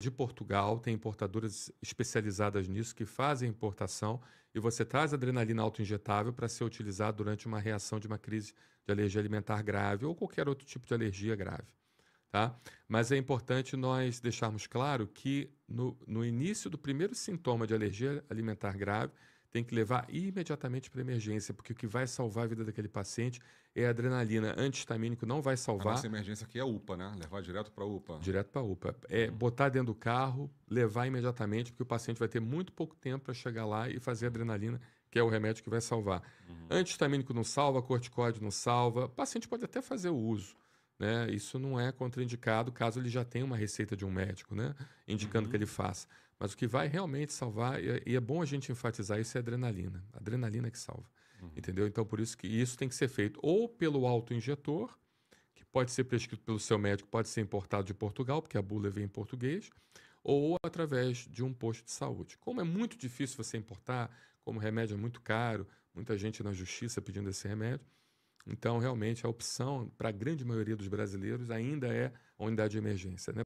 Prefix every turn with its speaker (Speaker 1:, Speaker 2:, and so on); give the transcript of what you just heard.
Speaker 1: de Portugal, tem importadoras especializadas nisso que fazem importação e você traz adrenalina autoinjetável para ser utilizado durante uma reação de uma crise de alergia alimentar grave ou qualquer outro tipo de alergia grave. Tá? Mas é importante nós deixarmos claro que no, no início do primeiro sintoma de alergia alimentar grave, tem que levar imediatamente para emergência, porque o que vai salvar a vida daquele paciente é a adrenalina. Antihistamínico não vai salvar. A
Speaker 2: emergência aqui é UPA, né? Levar direto para UPA. Direto
Speaker 1: para UPA. É hum. botar dentro do carro, levar imediatamente, porque o paciente vai ter muito pouco tempo para chegar lá e fazer adrenalina, que é o remédio que vai salvar. Uhum. Antihistamínico não salva, corticóide não salva. O paciente pode até fazer o uso né? Isso não é contraindicado caso ele já tenha uma receita de um médico, né? indicando uhum. que ele faça. Mas o que vai realmente salvar, é, e é bom a gente enfatizar isso, é a adrenalina. A adrenalina que salva. Uhum. Entendeu? Então, por isso que isso tem que ser feito ou pelo autoinjetor, que pode ser prescrito pelo seu médico, pode ser importado de Portugal, porque a bula vem em português, ou através de um posto de saúde. Como é muito difícil você importar, como o remédio é muito caro, muita gente na justiça pedindo esse remédio, então, realmente, a opção para a grande maioria dos brasileiros ainda é a unidade de emergência, né?